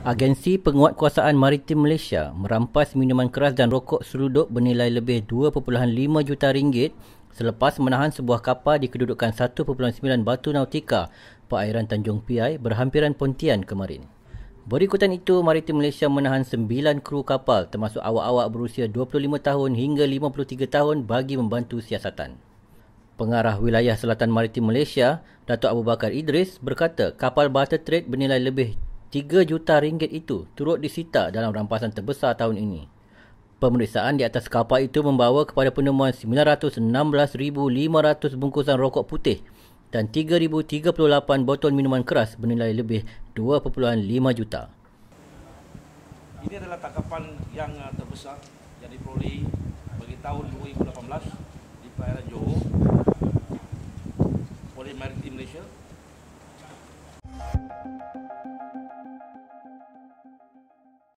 Agensi Penguat Kuasaan Maritim Malaysia merampas minuman keras dan rokok seludup bernilai lebih 2.5 juta ringgit selepas menahan sebuah kapal di kedudukan 1.9 batu nautika perairan Tanjung Piai berhampiran Pontian kemarin. Berikutan itu, Maritim Malaysia menahan 9 kru kapal termasuk awak-awak berusia 25 tahun hingga 53 tahun bagi membantu siasatan. Pengarah Wilayah Selatan Maritim Malaysia, Datuk Abu Bakar Idris berkata kapal barter trade bernilai lebih 3 juta ringgit itu turut disita dalam rampasan terbesar tahun ini. Pemeriksaan di atas kapal itu membawa kepada penemuan 916,500 bungkusan rokok putih dan 3,038 botol minuman keras bernilai lebih 2.5 juta. Ini adalah tangkapan yang eh, terbesar yang diperoleh